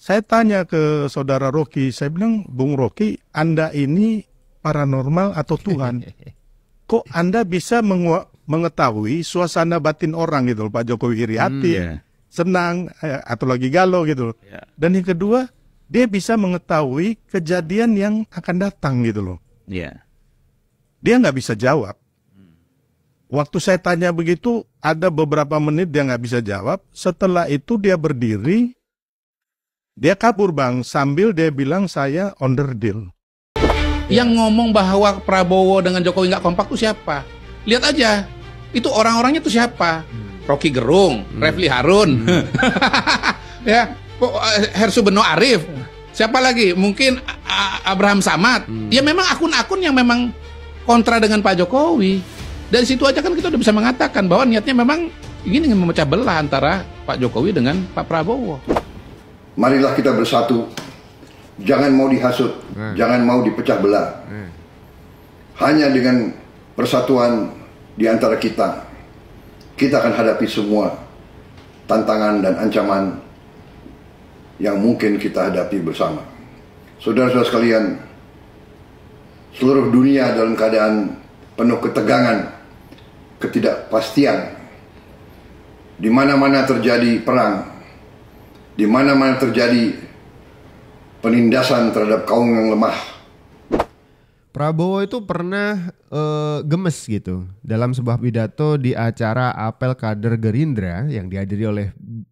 Saya tanya ke saudara Rocky, saya bilang, Bung Rocky, Anda ini paranormal atau Tuhan? Kok Anda bisa mengetahui suasana batin orang gitu Pak Jokowi iri hati, hmm, yeah. senang, eh, atau lagi galau gitu loh. Yeah. Dan yang kedua, dia bisa mengetahui kejadian yang akan datang gitu loh. Yeah. Dia nggak bisa jawab. Waktu saya tanya begitu, ada beberapa menit dia nggak bisa jawab. Setelah itu dia berdiri, dia kabur bang, sambil dia bilang saya under deal. Yang ngomong bahwa Prabowo dengan Jokowi nggak kompak tuh siapa? Lihat aja, itu orang-orangnya tuh siapa? Hmm. Rocky Gerung, hmm. Refli Harun, hmm. ya, eh, Hersu Beno Arif, siapa lagi? Mungkin Abraham Samad. Hmm. Ya memang akun-akun yang memang kontra dengan Pak Jokowi dari situ aja kan kita udah bisa mengatakan bahwa niatnya memang ingin memecah belah antara Pak Jokowi dengan Pak Prabowo marilah kita bersatu. Jangan mau dihasut, hmm. jangan mau dipecah belah. Hmm. Hanya dengan persatuan di antara kita, kita akan hadapi semua tantangan dan ancaman yang mungkin kita hadapi bersama. Saudara-saudara sekalian, seluruh dunia dalam keadaan penuh ketegangan, ketidakpastian. Di mana-mana terjadi perang, di mana-mana terjadi penindasan terhadap kaum yang lemah. Prabowo itu pernah uh, gemes gitu dalam sebuah pidato di acara apel kader Gerindra yang dihadiri oleh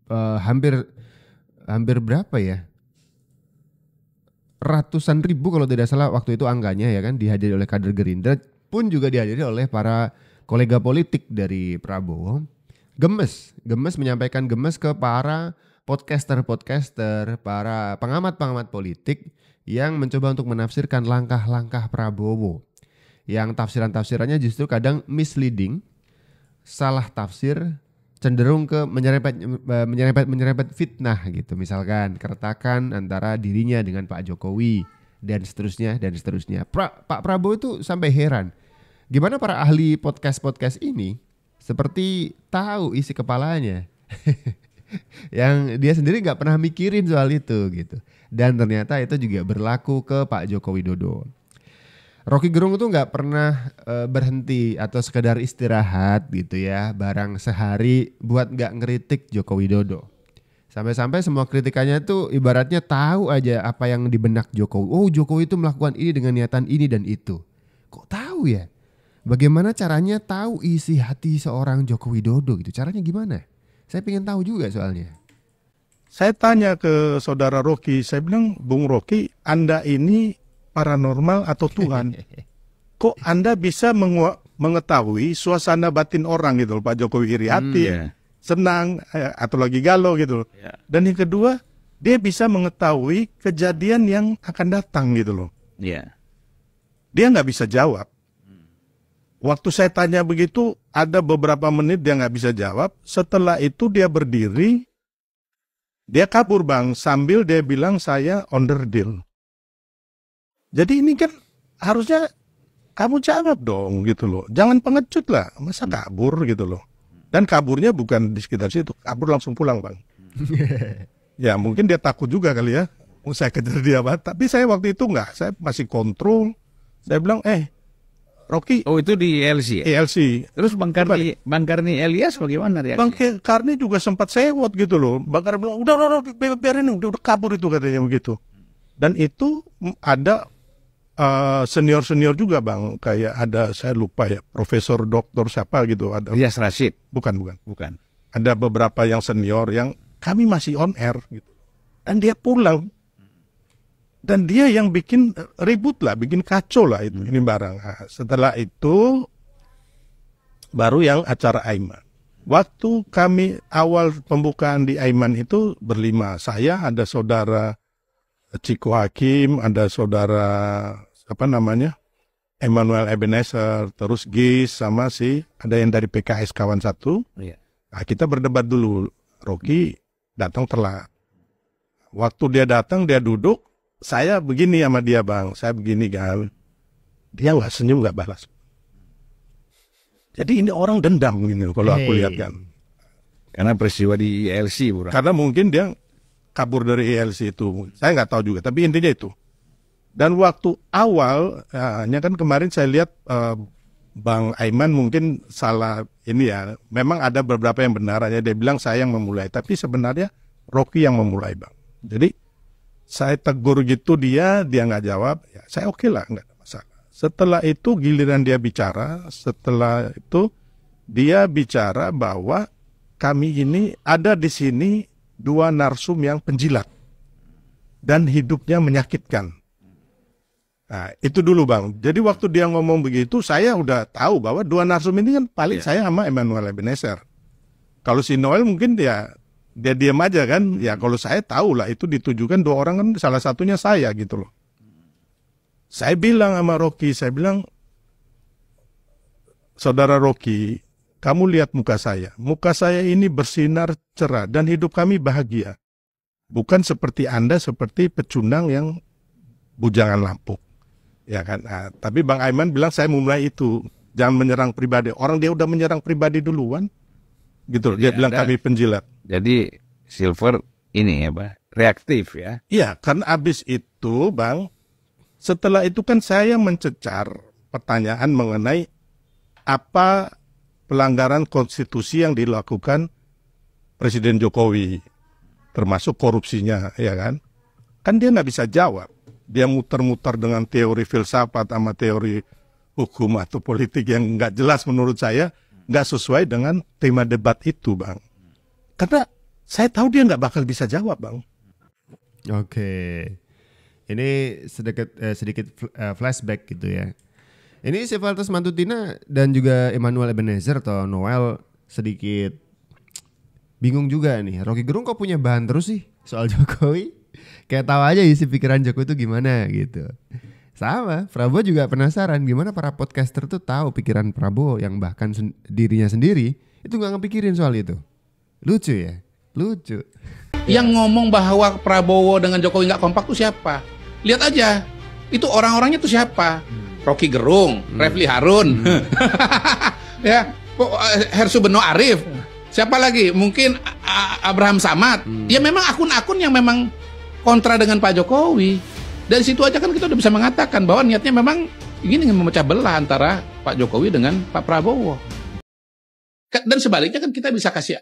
uh, hampir hampir berapa ya? Ratusan ribu kalau tidak salah waktu itu angkanya ya kan dihadiri oleh kader Gerindra pun juga dihadiri oleh para kolega politik dari Prabowo. Gemes, gemes menyampaikan gemes ke para podcaster-podcaster, para pengamat-pengamat politik yang mencoba untuk menafsirkan langkah-langkah Prabowo. Yang tafsiran-tafsirannya justru kadang misleading, salah tafsir, cenderung ke menyerempet e, menyerempet menyerempet fitnah gitu. Misalkan keretakan antara dirinya dengan Pak Jokowi dan seterusnya dan seterusnya. Pra, Pak Prabowo itu sampai heran. Gimana para ahli podcast-podcast ini seperti tahu isi kepalanya. yang dia sendiri nggak pernah mikirin soal itu gitu. Dan ternyata itu juga berlaku ke Pak Joko Widodo. Rocky Gerung itu nggak pernah e, berhenti atau sekedar istirahat gitu ya, barang sehari buat nggak ngeritik Joko Widodo. Sampai-sampai semua kritikannya itu ibaratnya tahu aja apa yang di benak Jokowi. Oh Jokowi itu melakukan ini dengan niatan ini dan itu. Kok tahu ya? Bagaimana caranya tahu isi hati seorang Joko Widodo gitu? Caranya gimana? Saya ingin tahu juga soalnya. Saya tanya ke saudara Rocky, saya bilang, Bung Rocky, Anda ini paranormal atau Tuhan? Kok Anda bisa mengetahui suasana batin orang gitu Pak Jokowi iri hati, hmm, yeah. senang, eh, atau lagi galau gitu loh. Yeah. Dan yang kedua, dia bisa mengetahui kejadian yang akan datang gitu loh. Yeah. Dia nggak bisa jawab, Waktu saya tanya begitu, ada beberapa menit dia nggak bisa jawab. Setelah itu dia berdiri, dia kabur bang, sambil dia bilang saya under deal. Jadi ini kan harusnya kamu jawab dong gitu loh. Jangan pengecut lah, masa hmm. kabur gitu loh. Dan kaburnya bukan di sekitar situ, kabur langsung pulang bang. Hmm. ya mungkin dia takut juga kali ya. Oh, saya kejar dia, bang. tapi saya waktu itu nggak, saya masih kontrol. Saya bilang, eh Rocky. Oh itu di LC ya? LC. Terus Bang Karni, Bang Karni Elias bagaimana reaksi? Bang Karni juga sempat sewot gitu loh. Bang Karni bilang, udah, udah, udah, biarin, udah, udah kabur itu katanya begitu. Dan itu ada eh, senior-senior uh, juga bang kayak ada saya lupa ya profesor doktor siapa gitu ada Rias Rashid bukan bukan bukan ada beberapa yang senior yang kami masih on air gitu dan dia pulang dan dia yang bikin eh, ribut lah, bikin kacau lah itu ini barang. Nah, setelah itu baru yang acara Aiman. Waktu kami awal pembukaan di Aiman itu berlima, saya ada saudara eh, Ciko Hakim, ada saudara apa namanya Emmanuel Ebenezer, terus Gis sama si ada yang dari PKS kawan satu. Iya. Nah, kita berdebat dulu. Rocky datang telat. Waktu dia datang dia duduk, saya begini sama dia bang, saya begini kan. Dia nggak senyum nggak balas. Jadi ini orang dendam gitu kalau hey. aku lihat kan. Karena peristiwa di ILC, e Bro. Karena mungkin dia kabur dari ILC e itu. Saya nggak tahu juga, tapi intinya itu. Dan waktu awal, hanya eh, kan kemarin saya lihat uh, Bang Aiman mungkin salah ini ya. Memang ada beberapa yang benar aja. Dia bilang saya yang memulai, tapi sebenarnya Rocky yang memulai, Bang. Jadi saya tegur gitu dia, dia nggak jawab, ya, saya oke okay lah, nggak ada masalah. Setelah itu giliran dia bicara, setelah itu dia bicara bahwa kami ini ada di sini dua narsum yang penjilat dan hidupnya menyakitkan. Nah, itu dulu bang. Jadi waktu dia ngomong begitu, saya udah tahu bahwa dua narsum ini kan paling yeah. saya sama Emmanuel Ebenezer. Kalau si Noel mungkin dia dia diam aja kan ya kalau saya tahu lah itu ditujukan dua orang kan salah satunya saya gitu loh saya bilang sama Rocky saya bilang saudara Rocky kamu lihat muka saya muka saya ini bersinar cerah dan hidup kami bahagia bukan seperti anda seperti pecundang yang bujangan lampu ya kan nah, tapi Bang Aiman bilang saya mulai itu jangan menyerang pribadi orang dia udah menyerang pribadi duluan gitu loh. dia ya, bilang ada. kami penjilat jadi silver ini ya, Pak, reaktif ya. Iya, kan abis itu, Bang, setelah itu kan saya mencecar pertanyaan mengenai apa pelanggaran konstitusi yang dilakukan Presiden Jokowi, termasuk korupsinya, ya kan? Kan dia nggak bisa jawab. Dia muter-muter dengan teori filsafat sama teori hukum atau politik yang nggak jelas menurut saya, nggak sesuai dengan tema debat itu, Bang. Karena saya tahu dia nggak bakal bisa jawab, Bang. Oke. Okay. Ini sedikit eh, sedikit eh, flashback gitu ya. Ini Sivaltas Mantutina dan juga Emmanuel Ebenezer atau Noel sedikit bingung juga nih. Rocky Gerung kok punya bahan terus sih soal Jokowi? Kayak tahu aja isi pikiran Jokowi itu gimana gitu. Sama, Prabowo juga penasaran gimana para podcaster tuh tahu pikiran Prabowo yang bahkan sen dirinya sendiri itu nggak ngepikirin soal itu. Lucu ya? Lucu. Yang ngomong bahwa Prabowo dengan Jokowi nggak kompak tuh siapa? Lihat aja, itu orang-orangnya tuh siapa? Hmm. Rocky Gerung, hmm. Refli Harun, hmm. ya, eh, Hersu Beno Arif, siapa lagi? Mungkin Abraham Samad. Hmm. Ya memang akun-akun yang memang kontra dengan Pak Jokowi. Dari situ aja kan kita udah bisa mengatakan bahwa niatnya memang ingin ingin memecah belah antara Pak Jokowi dengan Pak Prabowo. Dan sebaliknya kan kita bisa kasih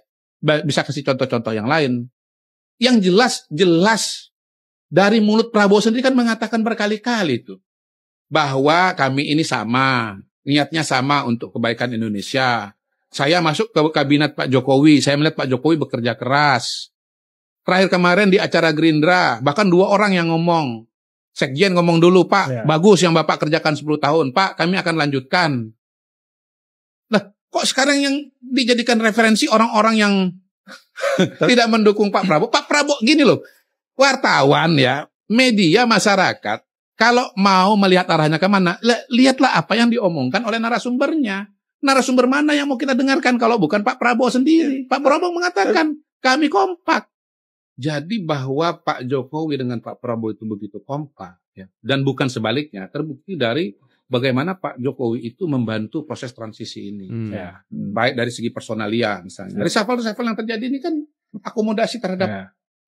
bisa kasih contoh-contoh yang lain. Yang jelas, jelas dari mulut Prabowo sendiri kan mengatakan berkali-kali itu bahwa kami ini sama, niatnya sama untuk kebaikan Indonesia. Saya masuk ke kabinet Pak Jokowi, saya melihat Pak Jokowi bekerja keras. Terakhir kemarin di acara Gerindra, bahkan dua orang yang ngomong. Sekjen ngomong dulu, Pak, ya. bagus yang Bapak kerjakan 10 tahun. Pak, kami akan lanjutkan. Kok sekarang yang dijadikan referensi orang-orang yang tidak mendukung Pak Prabowo? Pak Prabowo gini loh, wartawan ya, media masyarakat, kalau mau melihat arahnya kemana, lihatlah apa yang diomongkan oleh narasumbernya. Narasumber mana yang mau kita dengarkan kalau bukan Pak Prabowo sendiri? Iya. Pak Prabowo mengatakan, kami kompak. Jadi bahwa Pak Jokowi dengan Pak Prabowo itu begitu kompak, ya, dan bukan sebaliknya, terbukti dari bagaimana Pak Jokowi itu membantu proses transisi ini. Hmm. Ya. Baik dari segi personalia misalnya. Dari shuffle-shuffle yang terjadi ini kan akomodasi terhadap ya.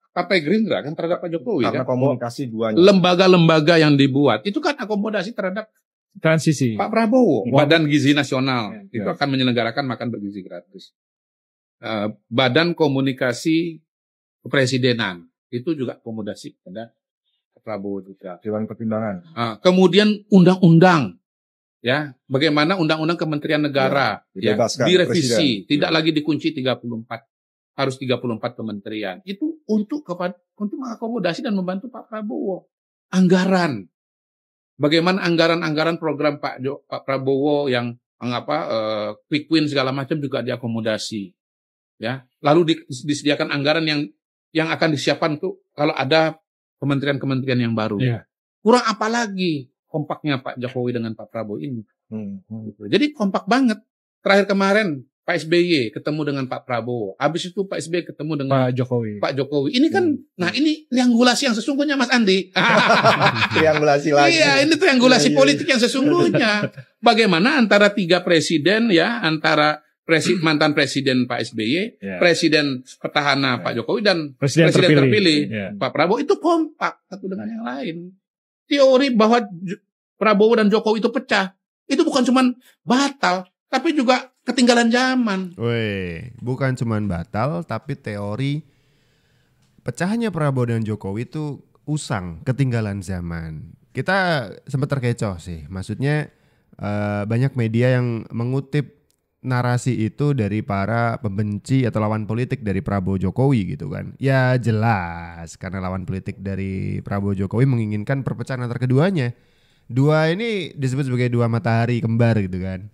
Partai Gerindra kan terhadap Pak Jokowi Karena kan. komunikasi duanya. Lembaga-lembaga yang dibuat itu kan akomodasi terhadap transisi. Pak Prabowo, Badan Gizi Nasional ya, itu ya. akan menyelenggarakan makan bergizi gratis. Eh, badan Komunikasi Kepresidenan itu juga akomodasi pada Prabowo juga Dewan Pertimbangan uh, kemudian undang-undang ya bagaimana undang-undang Kementerian Negara ya, ya direvisi Presiden. tidak ya. lagi dikunci 34 harus 34 kementerian itu untuk kepada untuk mengakomodasi dan membantu Pak Prabowo anggaran bagaimana anggaran-anggaran program Pak jo, Pak Prabowo yang apa uh, quick win segala macam juga diakomodasi ya lalu di, disediakan anggaran yang yang akan disiapkan untuk kalau ada kementerian-kementerian yang baru. Yeah. Kurang apa lagi kompaknya Pak Jokowi dengan Pak Prabowo ini. Hmm. hmm. Gitu. Jadi kompak banget. Terakhir kemarin Pak SBY ketemu dengan Pak Prabowo. Habis itu Pak SBY ketemu dengan Pak Jokowi. Pak Jokowi. Ini kan hmm. nah ini triangulasi yang sesungguhnya Mas Andi. triangulasi lagi. Iya, ini triangulasi iya, iya. politik yang sesungguhnya. Bagaimana antara tiga presiden ya, antara presi, mantan presiden Pak SBY, yeah. presiden petahana yeah. Pak Jokowi dan presiden, presiden terpilih, terpilih yeah. Pak Prabowo itu kompak satu dengan yang lain. Teori bahwa Prabowo dan Jokowi itu pecah itu bukan cuma batal, tapi juga ketinggalan zaman. Weh, bukan cuma batal, tapi teori pecahnya Prabowo dan Jokowi itu usang, ketinggalan zaman. Kita sempat terkecoh sih, maksudnya uh, banyak media yang mengutip narasi itu dari para pembenci atau lawan politik dari Prabowo Jokowi gitu kan. Ya jelas karena lawan politik dari Prabowo Jokowi menginginkan perpecahan antara keduanya. Dua ini disebut sebagai dua matahari kembar gitu kan.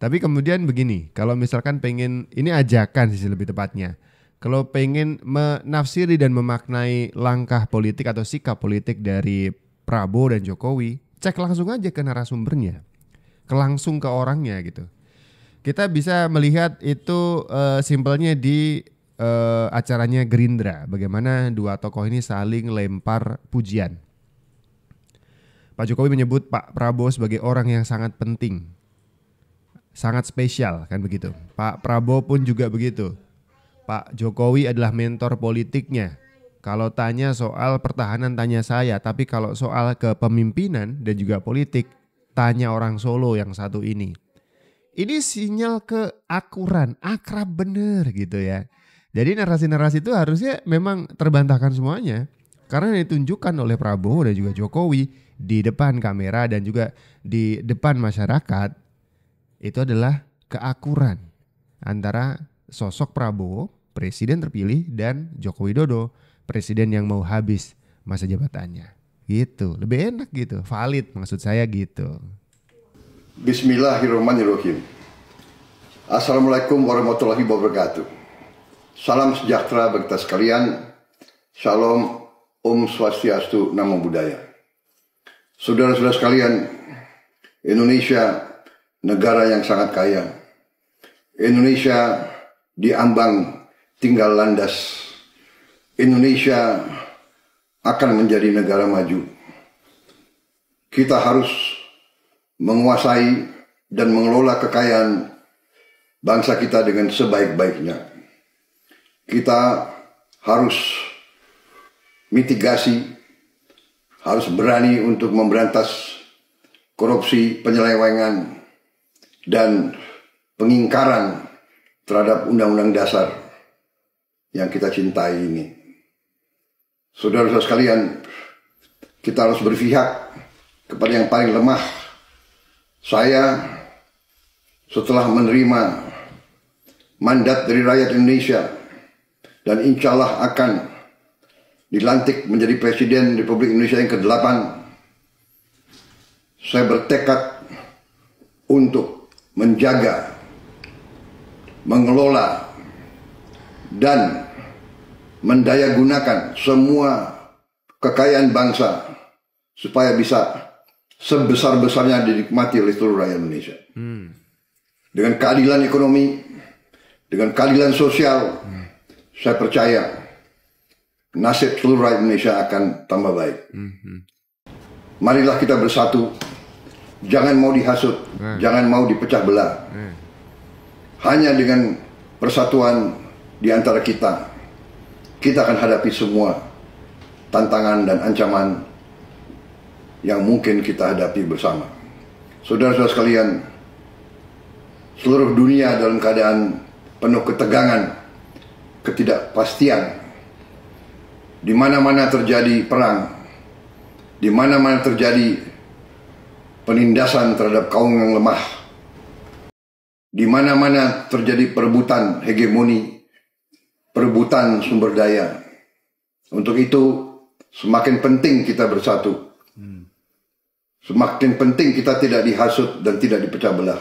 Tapi kemudian begini, kalau misalkan pengen ini ajakan sih lebih tepatnya. Kalau pengen menafsiri dan memaknai langkah politik atau sikap politik dari Prabowo dan Jokowi, cek langsung aja ke narasumbernya. Ke langsung ke orangnya gitu kita bisa melihat itu uh, simpelnya di uh, acaranya Gerindra, bagaimana dua tokoh ini saling lempar pujian. Pak Jokowi menyebut Pak Prabowo sebagai orang yang sangat penting, sangat spesial kan begitu. Pak Prabowo pun juga begitu. Pak Jokowi adalah mentor politiknya. Kalau tanya soal pertahanan tanya saya, tapi kalau soal kepemimpinan dan juga politik tanya orang Solo yang satu ini ini sinyal ke keakuran, akrab bener gitu ya. Jadi narasi-narasi itu harusnya memang terbantahkan semuanya karena yang ditunjukkan oleh Prabowo dan juga Jokowi di depan kamera dan juga di depan masyarakat itu adalah keakuran antara sosok Prabowo presiden terpilih dan Joko Widodo presiden yang mau habis masa jabatannya. Gitu, lebih enak gitu, valid maksud saya gitu. Bismillahirrahmanirrahim. Assalamualaikum warahmatullahi wabarakatuh. Salam sejahtera bagi kita sekalian. Shalom, Om Swastiastu, Namo Buddhaya. Saudara-saudara sekalian, Indonesia negara yang sangat kaya. Indonesia diambang tinggal landas. Indonesia akan menjadi negara maju. Kita harus menguasai dan mengelola kekayaan bangsa kita dengan sebaik-baiknya. Kita harus mitigasi, harus berani untuk memberantas korupsi, penyelewengan, dan pengingkaran terhadap undang-undang dasar yang kita cintai ini. Saudara-saudara sekalian, kita harus berpihak kepada yang paling lemah saya setelah menerima mandat dari rakyat Indonesia dan insya Allah akan dilantik menjadi Presiden Republik Indonesia yang ke-8 saya bertekad untuk menjaga mengelola dan mendayagunakan semua kekayaan bangsa supaya bisa sebesar-besarnya dinikmati oleh seluruh rakyat Indonesia. Hmm. Dengan keadilan ekonomi, dengan keadilan sosial, hmm. saya percaya nasib seluruh rakyat Indonesia akan tambah baik. Hmm. Marilah kita bersatu, jangan mau dihasut, hmm. jangan mau dipecah belah. Hmm. Hanya dengan persatuan di antara kita, kita akan hadapi semua tantangan dan ancaman yang mungkin kita hadapi bersama. Saudara-saudara sekalian, seluruh dunia dalam keadaan penuh ketegangan, ketidakpastian. Di mana-mana terjadi perang, di mana-mana terjadi penindasan terhadap kaum yang lemah. Di mana-mana terjadi perebutan hegemoni, perebutan sumber daya. Untuk itu, semakin penting kita bersatu Semakin penting kita tidak dihasut dan tidak dipecah belah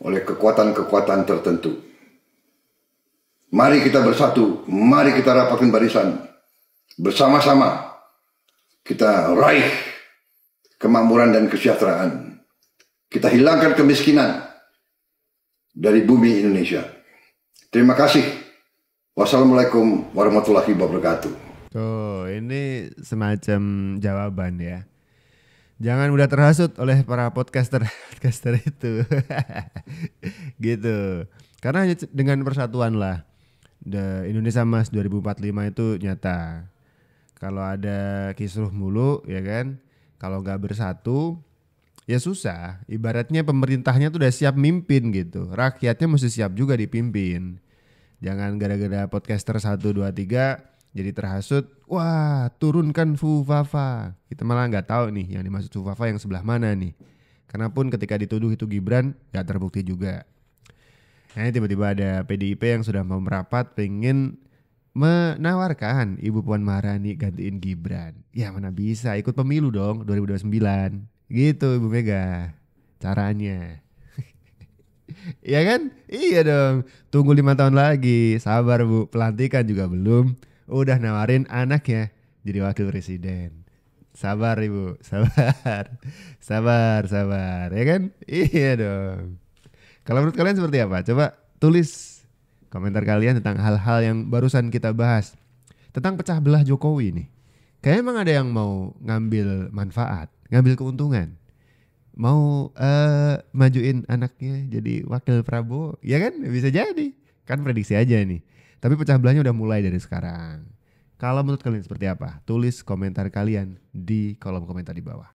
oleh kekuatan-kekuatan tertentu. Mari kita bersatu, mari kita rapatkan barisan. Bersama-sama kita raih kemakmuran dan kesejahteraan. Kita hilangkan kemiskinan dari bumi Indonesia. Terima kasih. Wassalamualaikum warahmatullahi wabarakatuh. Tuh, ini semacam jawaban ya Jangan mudah terhasut oleh para podcaster podcaster itu. gitu. Karena hanya dengan persatuan lah. The Indonesia Mas 2045 itu nyata. Kalau ada kisruh mulu ya kan, kalau nggak bersatu ya susah. Ibaratnya pemerintahnya tuh udah siap mimpin gitu. Rakyatnya mesti siap juga dipimpin. Jangan gara-gara podcaster satu dua tiga, jadi terhasut wah turunkan Fufafa. Kita malah nggak tahu nih yang dimaksud Fufafa yang sebelah mana nih. Karena pun ketika dituduh itu Gibran nggak terbukti juga. Nah tiba-tiba ada PDIP yang sudah mau merapat pengen menawarkan Ibu Puan Maharani gantiin Gibran. Ya mana bisa ikut pemilu dong 2029. Gitu Ibu Mega caranya. Iya kan? Iya dong. Tunggu lima tahun lagi. Sabar Bu, pelantikan juga belum udah nawarin anaknya jadi wakil presiden. Sabar ibu, sabar, sabar, sabar, ya kan? Iya dong. Kalau menurut kalian seperti apa? Coba tulis komentar kalian tentang hal-hal yang barusan kita bahas tentang pecah belah Jokowi nih. Kayaknya emang ada yang mau ngambil manfaat, ngambil keuntungan, mau uh, majuin anaknya jadi wakil Prabowo, ya kan? Bisa jadi. Kan prediksi aja nih. Tapi pecah belahnya udah mulai dari sekarang. Kalau menurut kalian seperti apa? Tulis komentar kalian di kolom komentar di bawah.